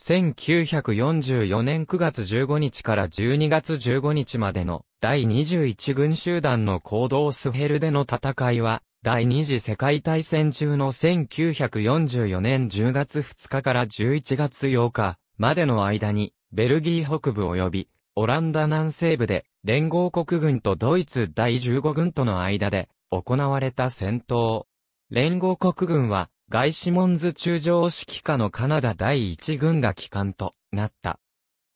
1944年9月15日から12月15日までの第21軍集団の行動スヘルでの戦いは、第二次世界大戦中の1944年10月2日から11月8日までの間に、ベルギー北部及びオランダ南西部で連合国軍とドイツ第15軍との間で行われた戦闘。連合国軍は外シモンズ中将指揮下のカナダ第一軍が帰還となった。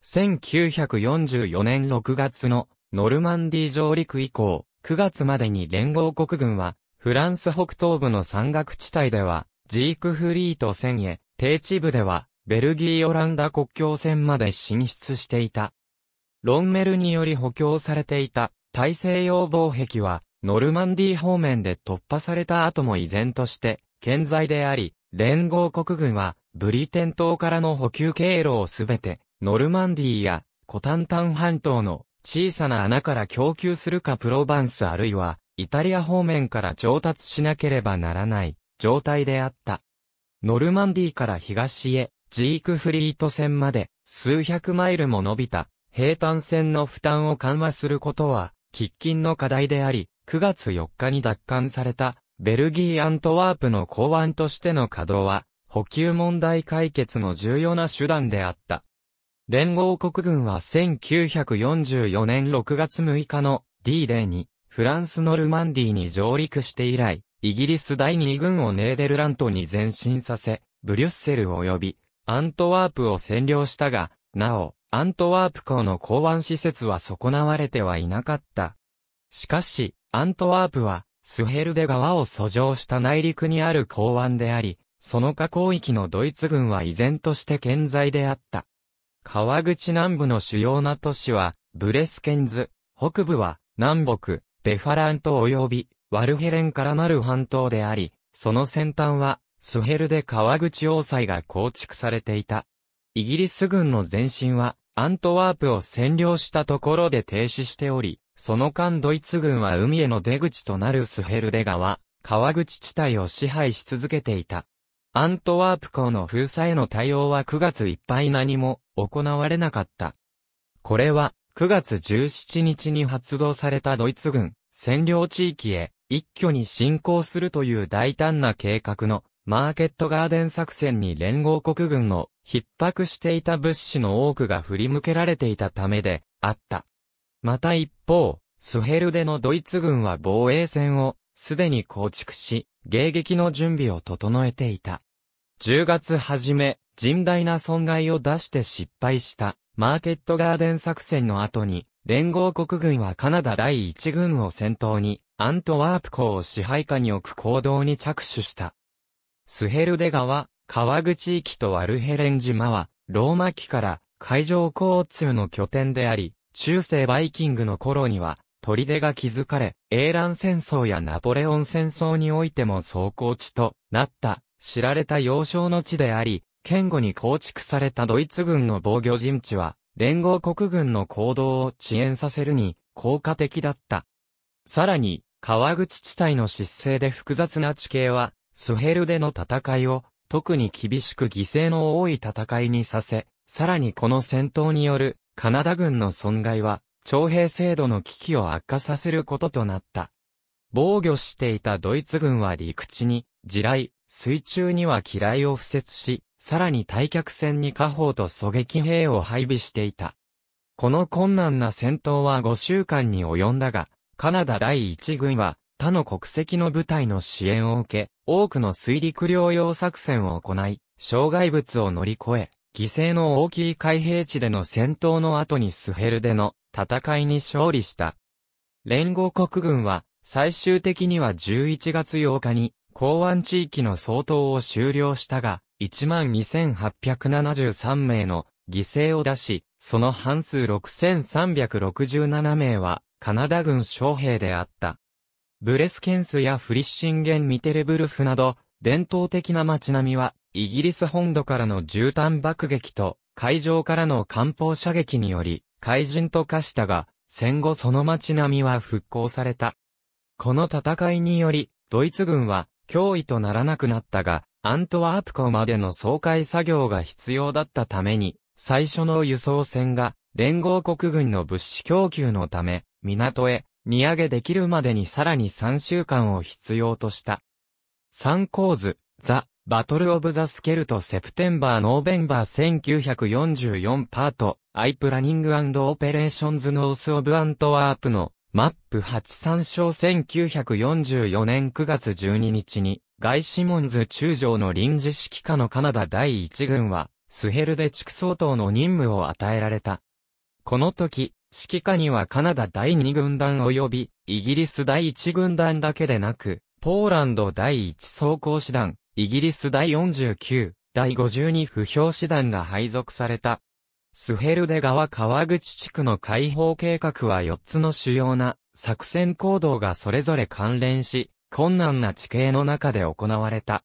1944年6月のノルマンディ上陸以降、9月までに連合国軍は、フランス北東部の山岳地帯では、ジークフリート戦へ、低地部では、ベルギー・オランダ国境線まで進出していた。ロンメルにより補強されていた大西洋防壁は、ノルマンディ方面で突破された後も依然として、健在であり、連合国軍は、ブリテン島からの補給経路をすべて、ノルマンディーや、コタンタン半島の小さな穴から供給するかプロバンスあるいは、イタリア方面から調達しなければならない状態であった。ノルマンディーから東へ、ジークフリート線まで数百マイルも伸びた平坦線の負担を緩和することは喫緊の課題であり、9月4日に奪還されたベルギー・アントワープの港湾としての稼働は、補給問題解決の重要な手段であった。連合国軍は1944年6月6日の D デーに、フランスのルマンディに上陸して以来、イギリス第2軍をネーデルラントに前進させ、ブリュッセル及び、アントワープを占領したが、なお、アントワープ港の港湾施設は損なわれてはいなかった。しかし、アントワープは、スヘルで川を遡上した内陸にある港湾であり、その河口域のドイツ軍は依然として健在であった。川口南部の主要な都市は、ブレスケンズ、北部は、南北、ベファラント及び、ワルヘレンからなる半島であり、その先端は、スヘルで川口要塞が構築されていた。イギリス軍の前進は、アントワープを占領したところで停止しており、その間ドイツ軍は海への出口となるスヘルデ川、川口地帯を支配し続けていた。アントワープ港の封鎖への対応は9月いっぱい何も行われなかった。これは9月17日に発動されたドイツ軍占領地域へ一挙に侵攻するという大胆な計画のマーケットガーデン作戦に連合国軍の逼迫していた物資の多くが振り向けられていたためであった。また一方、スヘルデのドイツ軍は防衛線をすでに構築し、迎撃の準備を整えていた。10月初め、甚大な損害を出して失敗したマーケットガーデン作戦の後に、連合国軍はカナダ第1軍を先頭に、アントワープ港を支配下に置く行動に着手した。スヘルデ川、川口域とワルヘレン島は、ローマ期から海上交通の拠点であり、中世バイキングの頃には、砦が築かれ、英乱戦争やナポレオン戦争においても走行地となった、知られた要衝の地であり、堅固に構築されたドイツ軍の防御陣地は、連合国軍の行動を遅延させるに、効果的だった。さらに、川口地帯の失勢で複雑な地形は、スヘルでの戦いを、特に厳しく犠牲の多い戦いにさせ、さらにこの戦闘によるカナダ軍の損害は、徴兵制度の危機を悪化させることとなった。防御していたドイツ軍は陸地に、地雷、水中には機雷を敷設し、さらに退却船に下砲と狙撃兵を配備していた。この困難な戦闘は5週間に及んだが、カナダ第1軍は他の国籍の部隊の支援を受け、多くの水陸両用作戦を行い、障害物を乗り越え、犠牲の大きい海兵地での戦闘の後にスヘルでの戦いに勝利した。連合国軍は最終的には11月8日に港湾地域の総統を終了したが、12,873名の犠牲を出し、その半数6,367名はカナダ軍将兵であった。ブレスケンスやフリッシンゲン・ミテレブルフなど、伝統的な街並みはイギリス本土からの絨毯爆撃と海上からの艦砲射撃により、海人と化したが、戦後その街並みは復興された。この戦いにより、ドイツ軍は脅威とならなくなったが、アントワープ港までの総会作業が必要だったために、最初の輸送船が連合国軍の物資供給のため、港へ荷上げできるまでにさらに3週間を必要とした。参考図、ザ・バトル・オブ・ザ・スケルト・セプテンバー・ノーベンバー1944パート、アイ・プラニング・オペレーションズ・ノース・オブ・アントワープの、マップ83章1944年9月12日に、ガイ・シモンズ中将の臨時指揮下のカナダ第1軍は、スヘルで地区総統の任務を与えられた。この時、指揮下にはカナダ第2軍団及び、イギリス第1軍団だけでなく、ポーランド第1装甲師団、イギリス第49、第52不評師団が配属された。スヘルデ川川口地区の解放計画は4つの主要な作戦行動がそれぞれ関連し、困難な地形の中で行われた。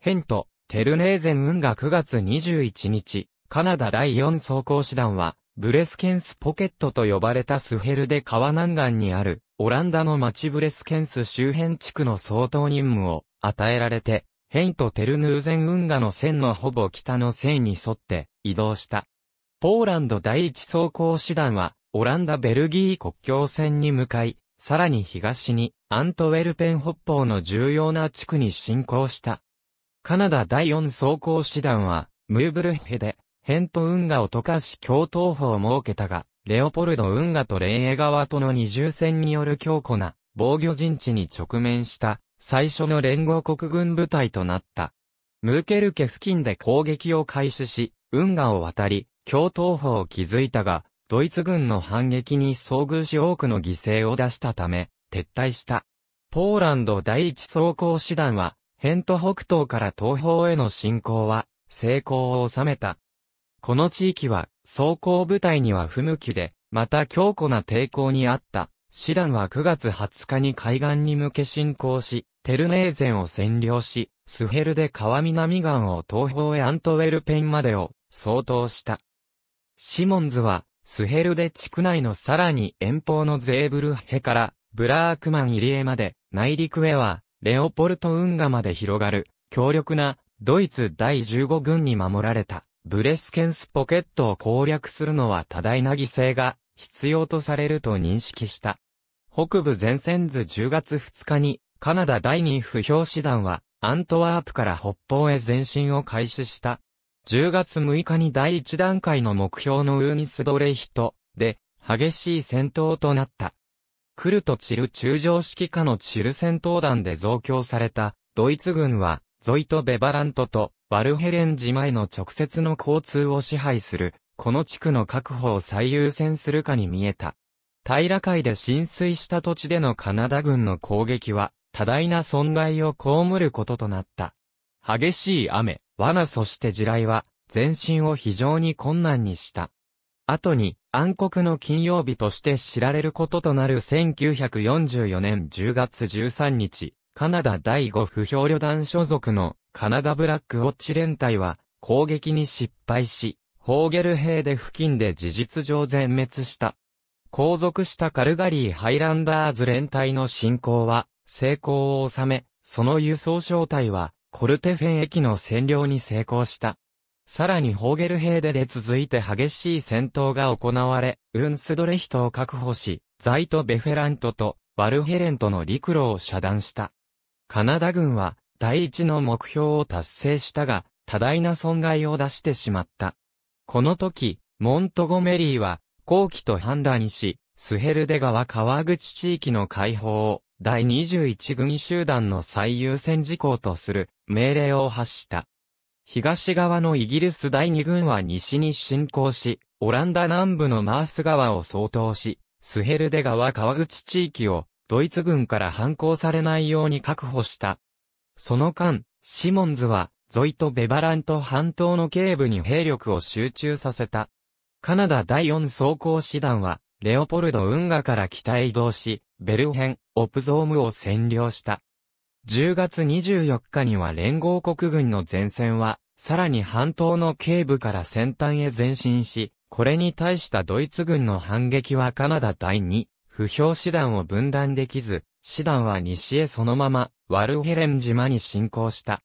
ヘント、テルネーゼン運河9月21日、カナダ第4装甲師団は、ブレスケンスポケットと呼ばれたスヘルデ川南岸にある、オランダの町ブレスケンス周辺地区の総統任務を与えられて、ヘイト・テルヌーゼン運河の線のほぼ北の線に沿って移動した。ポーランド第一走行師団は、オランダ・ベルギー国境線に向かい、さらに東にアントウェルペン北方の重要な地区に進攻した。カナダ第四走行師団は、ムーブルヘで、ヘント運河を溶かし共闘法を設けたが、レオポルド運河とレイエ川との二重線による強固な防御陣地に直面した最初の連合国軍部隊となった。ムーケル家付近で攻撃を開始し、運河を渡り、共闘法を築いたが、ドイツ軍の反撃に遭遇し多くの犠牲を出したため、撤退した。ポーランド第一装甲師団は、ヘント北東から東方への進攻は、成功を収めた。この地域は、装甲部隊には不向きで、また強固な抵抗にあった。師団は9月20日に海岸に向け進行し、テルネーゼンを占領し、スヘルで川南岸を東方へアントウェルペンまでを相当した。シモンズは、スヘルで地区内のさらに遠方のゼーブルヘからブラークマン入江まで、内陸へは、レオポルト運河まで広がる、強力な、ドイツ第15軍に守られた、ブレスケンスポケットを攻略するのは多大な犠牲が必要とされると認識した。北部前線図10月2日に、カナダ第2不評師団は、アントワープから北方へ前進を開始した。10月6日に第1段階の目標のウーニスドレヒトで、激しい戦闘となった。クルトチル中将指揮下のチル戦闘団で増強された、ドイツ軍は、ゾイト・ベバラントと、ワルヘレン自前の直接の交通を支配する、この地区の確保を最優先するかに見えた。平海で浸水した土地でのカナダ軍の攻撃は、多大な損害を被ることとなった。激しい雨、罠そして地雷は、前進を非常に困難にした。後に、暗黒の金曜日として知られることとなる1944年10月13日、カナダ第5不評旅団所属のカナダブラックウォッチ連隊は攻撃に失敗し、ホーゲル兵で付近で事実上全滅した。後続したカルガリーハイランダーズ連隊の進攻は成功を収め、その輸送小隊はコルテフェン駅の占領に成功した。さらにホーゲルヘーデで続いて激しい戦闘が行われ、ウンスドレヒトを確保し、ザイト・ベフェラントとワルヘレントの陸路を遮断した。カナダ軍は第一の目標を達成したが、多大な損害を出してしまった。この時、モントゴメリーは後期と判断し、スヘルデ川川口地域の解放を第21軍集団の最優先事項とする命令を発した。東側のイギリス第2軍は西に侵攻し、オランダ南部のマース川を相当し、スヘルデ川川口地域をドイツ軍から反抗されないように確保した。その間、シモンズは、ゾイとベバラント半島の警部に兵力を集中させた。カナダ第4装甲師団は、レオポルド運河から北へ移動し、ベルヘン、オプゾームを占領した。10月24日には連合国軍の前線は、さらに半島の警部から先端へ前進し、これに対したドイツ軍の反撃はカナダ第2、不評師団を分断できず、師団は西へそのまま、ワルヘレン島に進攻した。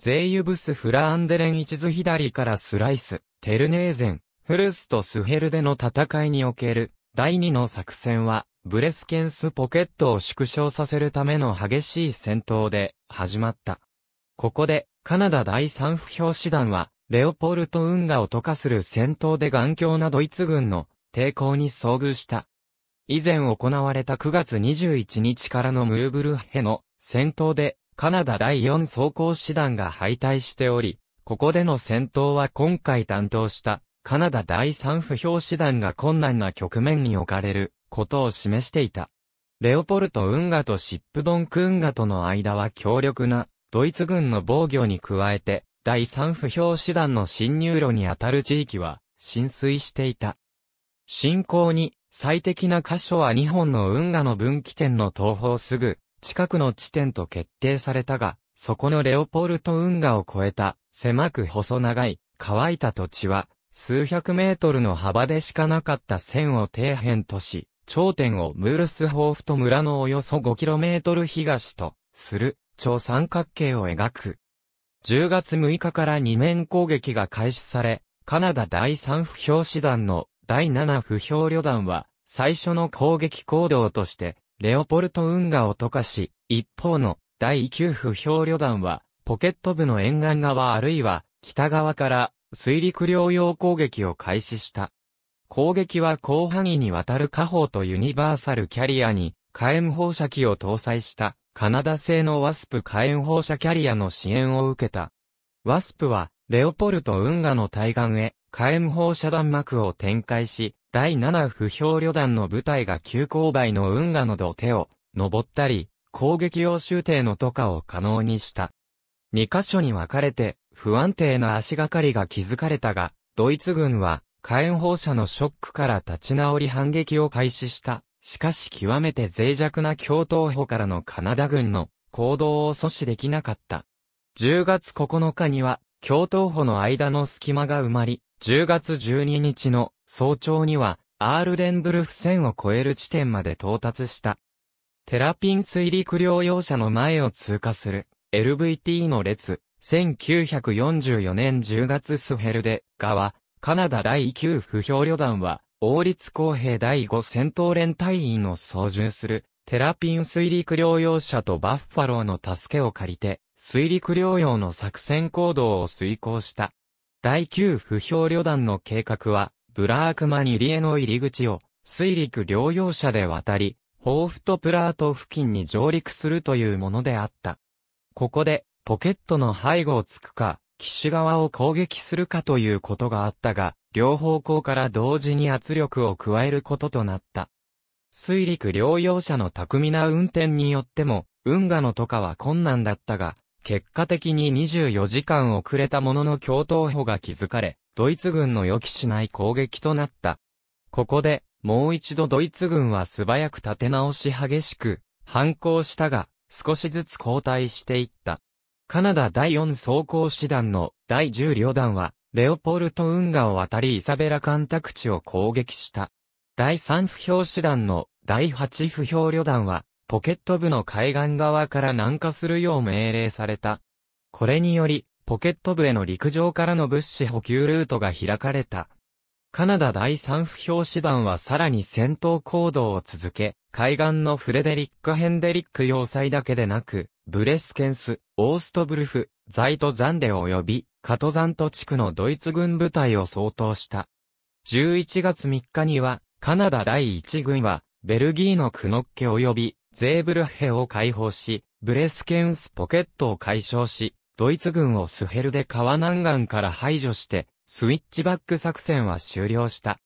ゼイユブス・フラーンデレン一途左からスライス、テルネーゼン、フルスとスヘルでの戦いにおける第2の作戦は、ブレスケンスポケットを縮小させるための激しい戦闘で始まった。ここで、カナダ第3不評師団は、レオポルト運河を溶かする戦闘で頑強なドイツ軍の抵抗に遭遇した。以前行われた9月21日からのムーブルヘの戦闘でカナダ第4装甲師団が敗退しており、ここでの戦闘は今回担当したカナダ第三不評師団が困難な局面に置かれることを示していた。レオポルト・運河とシップドン・ク運河との間は強力なドイツ軍の防御に加えて、第三不評師団の侵入路にあたる地域は浸水していた。侵攻に最適な箇所は日本の運河の分岐点の東方すぐ近くの地点と決定されたが、そこのレオポルト運河を越えた狭く細長い乾いた土地は数百メートルの幅でしかなかった線を底辺とし、頂点をムールスホーフト村のおよそ5トル東とする超三角形を描く。10月6日から2面攻撃が開始され、カナダ第3不評師団の第7不評旅団は最初の攻撃行動としてレオポルト運河を溶かし、一方の第9不評旅団はポケット部の沿岸側あるいは北側から水陸両用攻撃を開始した。攻撃は広範囲にわたる火砲とユニバーサルキャリアに火炎放射器を搭載したカナダ製のワスプ火炎放射キャリアの支援を受けた。ワスプはレオポルト運河の対岸へ火炎放射弾幕を展開し、第7不評旅団の部隊が急勾配の運河の土手を登ったり、攻撃用終艇の渡過を可能にした。2箇所に分かれて不安定な足がかりが築かれたが、ドイツ軍は火炎放射のショックから立ち直り反撃を開始した。しかし極めて脆弱な共闘歩からのカナダ軍の行動を阻止できなかった。10月9日には、共闘歩の間の隙間が埋まり、10月12日の早朝には、アールデンブルフ線を越える地点まで到達した。テラピン水陸両用車の前を通過する LVT の列、1944年10月スヘルで、側、カナダ第9不評旅団は、王立公平第5戦闘連隊員を操縦する、テラピン水陸療養者とバッファローの助けを借りて、水陸療養の作戦行動を遂行した。第9不評旅団の計画は、ブラークマニリエの入り口を、水陸療養者で渡り、ホーフトプラート付近に上陸するというものであった。ここで、ポケットの背後をつくか、岸側を攻撃するかということがあったが、両方向から同時に圧力を加えることとなった。水陸両用車の巧みな運転によっても、運河の渡かは困難だったが、結果的に24時間遅れたものの共闘歩が築かれ、ドイツ軍の予期しない攻撃となった。ここで、もう一度ドイツ軍は素早く立て直し激しく、反抗したが、少しずつ後退していった。カナダ第4装甲師団の第10旅団は、レオポルト運河を渡りイサベラ干拓地を攻撃した。第3不評師団の第8不評旅団は、ポケット部の海岸側から南下するよう命令された。これにより、ポケット部への陸上からの物資補給ルートが開かれた。カナダ第3不評師団はさらに戦闘行動を続け、海岸のフレデリック・ヘンデリック要塞だけでなく、ブレスケンス、オーストブルフ、ザイトザンデ及び、カトザント地区のドイツ軍部隊を相当した。11月3日には、カナダ第1軍は、ベルギーのクノッケ及び、ゼーブルッヘを解放し、ブレスケンスポケットを解消し、ドイツ軍をスヘルで川南岸から排除して、スイッチバック作戦は終了した。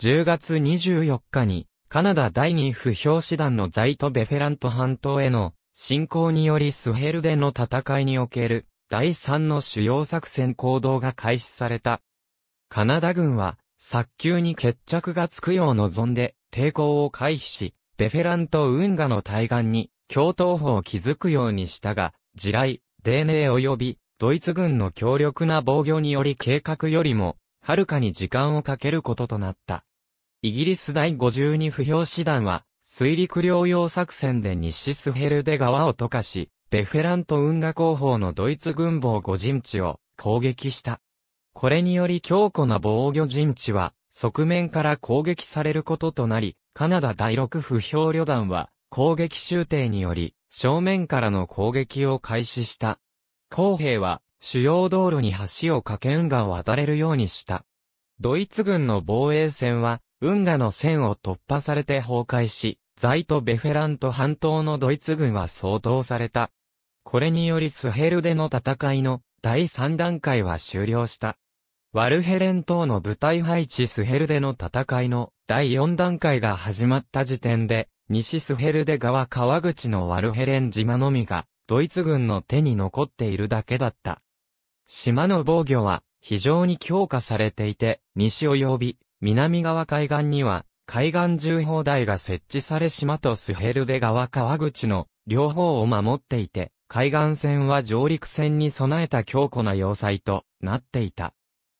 10月24日に、カナダ第2不評師団のザイト・ベフェラント半島への侵攻によりスヘルでの戦いにおける第3の主要作戦行動が開始された。カナダ軍は早急に決着がつくよう望んで抵抗を回避し、ベフェランと運河の対岸に共闘法を築くようにしたが、地雷、泥寧及びドイツ軍の強力な防御により計画よりも、はるかに時間をかけることとなった。イギリス第52不評師団は、水陸両用作戦で西スヘルで川を溶かし、デフェラント運河工法のドイツ軍防御陣地を攻撃した。これにより強固な防御陣地は、側面から攻撃されることとなり、カナダ第6不評旅団は、攻撃終艇により、正面からの攻撃を開始した。工兵は、主要道路に橋を架け運河を渡れるようにした。ドイツ軍の防衛線は、運河の線を突破されて崩壊し、在とベフェラント半島のドイツ軍は相当された。これによりスヘルデの戦いの第3段階は終了した。ワルヘレン島の部隊配置スヘルデの戦いの第4段階が始まった時点で、西スヘルデ川川口のワルヘレン島のみが、ドイツ軍の手に残っているだけだった。島の防御は非常に強化されていて、西及び南側海岸には海岸重砲台が設置され島とスヘルデ川川口の両方を守っていて、海岸線は上陸線に備えた強固な要塞となっていた。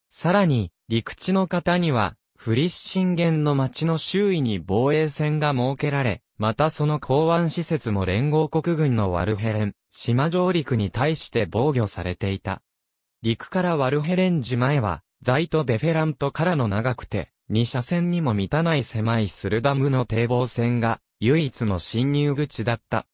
さらに、陸地の方には、フリッシンゲンの町の周囲に防衛線が設けられ、またその港湾施設も連合国軍のワルヘレン、島上陸に対して防御されていた。陸からワルヘレン島へは、ザイト・ベフェラントからの長くて、2車線にも満たない狭いスルダムの堤防線が、唯一の侵入口だった。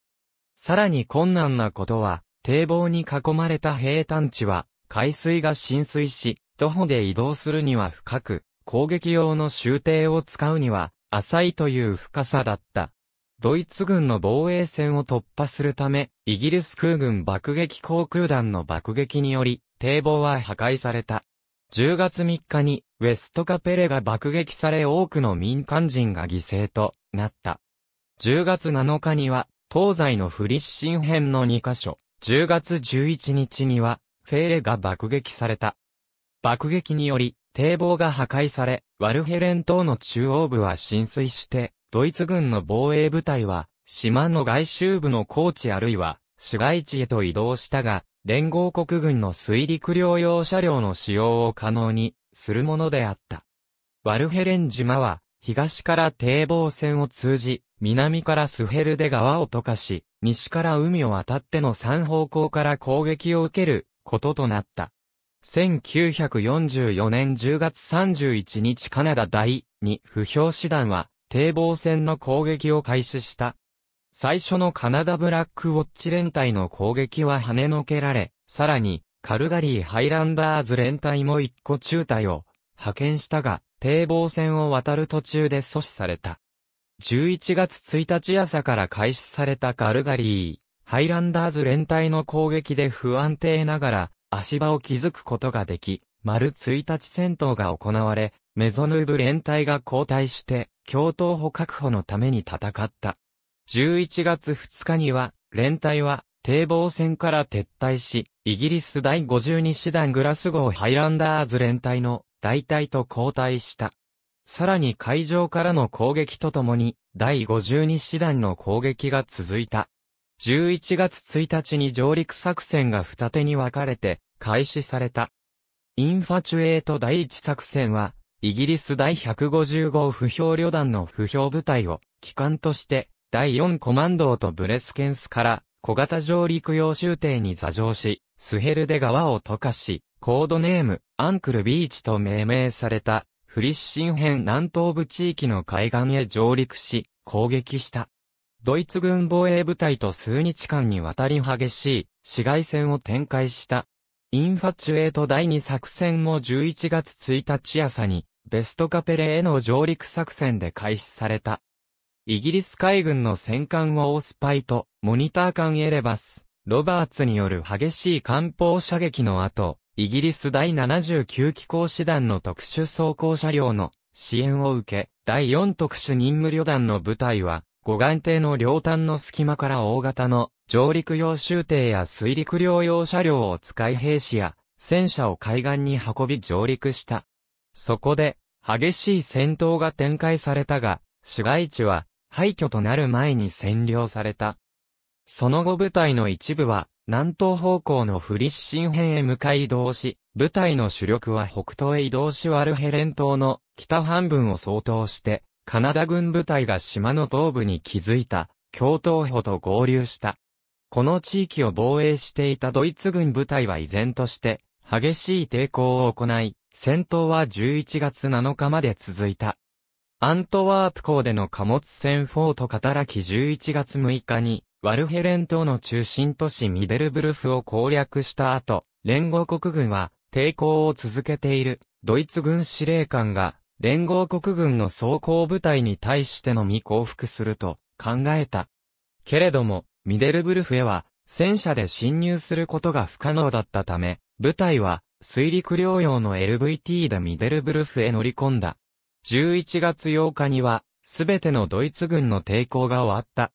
さらに困難なことは、堤防に囲まれた平坦地は、海水が浸水し、徒歩で移動するには深く、攻撃用の終艇を使うには、浅いという深さだった。ドイツ軍の防衛線を突破するため、イギリス空軍爆撃航空団の爆撃により、堤防は破壊された。10月3日にウェストカペレが爆撃され多くの民間人が犠牲となった。10月7日には東西のフリッシン編の2カ所、10月11日にはフェーレが爆撃された。爆撃により堤防が破壊され、ワルヘレン島の中央部は浸水して、ドイツ軍の防衛部隊は島の外周部の高地あるいは市街地へと移動したが、連合国軍の水陸両用車両の使用を可能にするものであった。ワルヘレン島は、東から堤防線を通じ、南からスヘルデ川を溶かし、西から海を渡っての3方向から攻撃を受けることとなった。1944年10月31日カナダ第2不評師団は堤防線の攻撃を開始した。最初のカナダブラックウォッチ連隊の攻撃は跳ねのけられ、さらに、カルガリーハイランダーズ連隊も一個中隊を派遣したが、堤防線を渡る途中で阻止された。11月1日朝から開始されたカルガリー、ハイランダーズ連隊の攻撃で不安定ながら足場を築くことができ、丸1日戦闘が行われ、メゾヌーブ連隊が交代して、共闘捕確保のために戦った。11月2日には、連隊は、堤防戦から撤退し、イギリス第52師団グラスゴーハイランダーズ連隊の大隊と交代した。さらに海上からの攻撃とともに、第52師団の攻撃が続いた。11月1日に上陸作戦が二手に分かれて、開始された。インファチュエート第一作戦は、イギリス第155不評旅団の不評部隊を、機関として、第4コマンドーとブレスケンスから小型上陸用終艇に座乗し、スヘルデ川を溶かし、コードネーム、アンクルビーチと命名された、フリッシン編南東部地域の海岸へ上陸し、攻撃した。ドイツ軍防衛部隊と数日間にわたり激しい、市街戦を展開した。インファチュエート第2作戦も11月1日朝に、ベストカペレへの上陸作戦で開始された。イギリス海軍の戦艦をオースパイと、モニター艦エレバス、ロバーツによる激しい艦砲射撃の後、イギリス第79機構師団の特殊装甲車両の支援を受け、第4特殊任務旅団の部隊は、護岸艇の両端の隙間から大型の上陸用舟艇や水陸両用車両を使い兵士や戦車を海岸に運び上陸した。そこで、激しい戦闘が展開されたが、市街地は廃墟となる前に占領された。その後部隊の一部は、南東方向のフリシシン辺へ向かい移動し、部隊の主力は北東へ移動しワルヘレン島の北半分を相当して、カナダ軍部隊が島の東部に築いた、京東歩と合流した。この地域を防衛していたドイツ軍部隊は依然として、激しい抵抗を行い、戦闘は11月7日まで続いた。アントワープ港での貨物船フォート働き11月6日に、ワルヘレン島の中心都市ミデルブルフを攻略した後、連合国軍は抵抗を続けているドイツ軍司令官が連合国軍の装甲部隊に対してのみ降伏すると考えた。けれども、ミデルブルフへは戦車で侵入することが不可能だったため、部隊は水陸両用の LVT でミデルブルフへ乗り込んだ。11月8日には、すべてのドイツ軍の抵抗が終わった。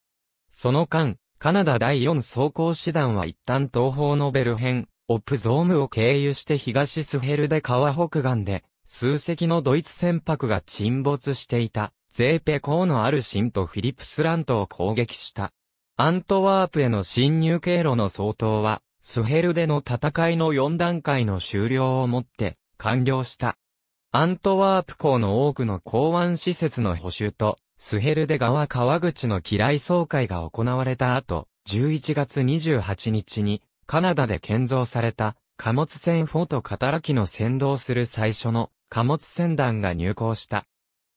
その間、カナダ第4装甲師団は一旦東方のベルヘン、オプゾームを経由して東スヘルで川北岸で、数隻のドイツ船舶が沈没していた、ゼーペ港のアルシンとフィリップスラントを攻撃した。アントワープへの侵入経路の相当は、スヘルでの戦いの4段階の終了をもって、完了した。アントワープ港の多くの港湾施設の補修と、スヘルデ川川口の機雷総会が行われた後、11月28日に、カナダで建造された、貨物船フォートカタラキの先導する最初の貨物船団が入港した。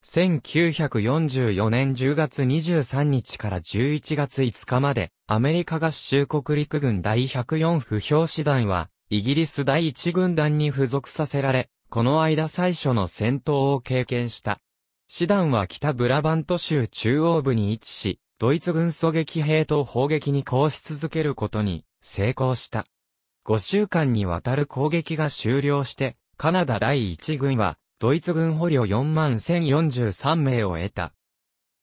1944年10月23日から11月5日まで、アメリカ合衆国陸軍第104不評師団は、イギリス第1軍団に付属させられ、この間最初の戦闘を経験した。師団は北ブラバント州中央部に位置し、ドイツ軍狙撃兵と砲撃に抗し続けることに成功した。5週間にわたる攻撃が終了して、カナダ第1軍は、ドイツ軍捕虜4万1043名を得た。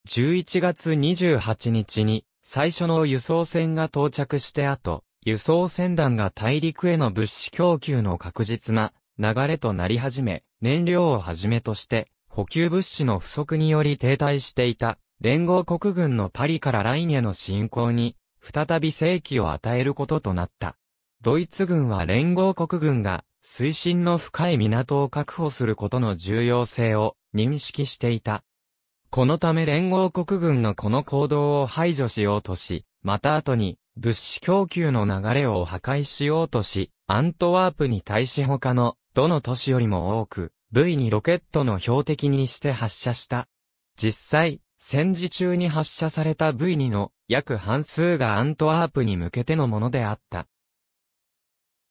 11月28日に、最初の輸送船が到着して後、輸送船団が大陸への物資供給の確実な流れとなり始め、燃料をはじめとして、補給物資の不足により停滞していた、連合国軍のパリからラインへの侵攻に、再び正規を与えることとなった。ドイツ軍は連合国軍が、水深の深い港を確保することの重要性を認識していた。このため連合国軍のこの行動を排除しようとし、また後に物資供給の流れを破壊しようとし、アントワープに対し他のどの都市よりも多く、V2 ロケットの標的にして発射した。実際、戦時中に発射された V2 の約半数がアントワープに向けてのものであった。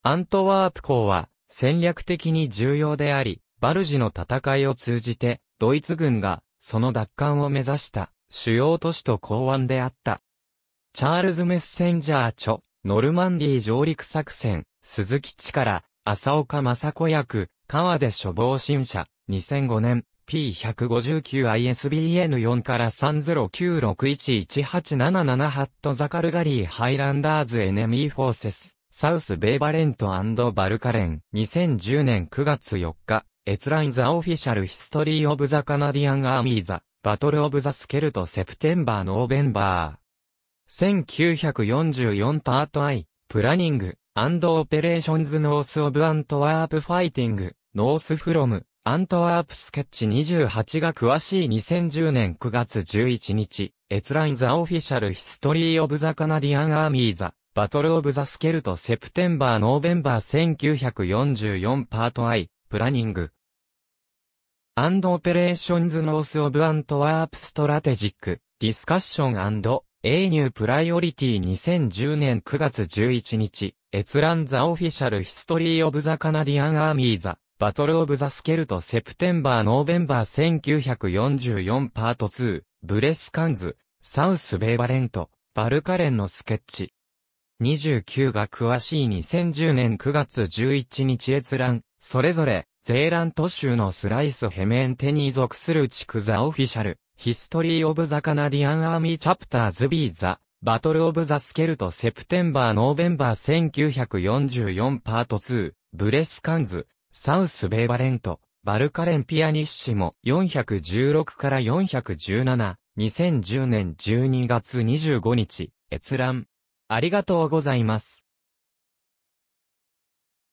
アントワープ港は戦略的に重要であり、バルジの戦いを通じて、ドイツ軍がその奪還を目指した主要都市と港湾であった。チャールズ・メッセンジャー著、ノルマンディー上陸作戦、鈴木地から浅岡正子役、川出処防新社、2005年、P159ISBN4 から3 0 9 6 1 1 8 7 7ハットザカルガリーハイランダーズエネミーフォーセス、サウスベイバレントバルカレン、2010年9月4日、エツラインザオフィシャルヒストリーオブザカナディアンアーミーザ、バトルオブザスケルトセプテンバーノーベンバー。1944パート I、プラニング。アンドオペレーションズノースオブアントワープファイティング、ノースフロム、アントワープスケッチ28が詳しい2010年9月11日、エツラインザオフィシャルヒストリーオブザカナディアンアーミーザ、バトルオブザスケルトセプテンバーノーベンバー1944パート I。プラニング。アンドオペレーションズノースオブアントワープストラテジック、ディスカッションエイニュープライオリティ2010年9月11日、閲覧ザオフィシャルヒストリーオブザカナディアンアーミーザ、バトルオブザスケルトセプテンバーノーベンバー1944パート2、ブレスカンズ、サウスベーバレント、バルカレンのスケッチ。29が詳しい2010年9月11日閲覧、それぞれ、ゼーラント州のスライスヘメンテに属する地区ザオフィシャル、ヒストリーオブザカナディアンアーミーチャプターズビーザ、バトルオブザスケルトセプテンバーノーベンバー1944パート2、ブレスカンズ、サウスベーバレント、バルカレンピアニッシモ416から417、2010年12月25日、閲覧。ありがとうございます。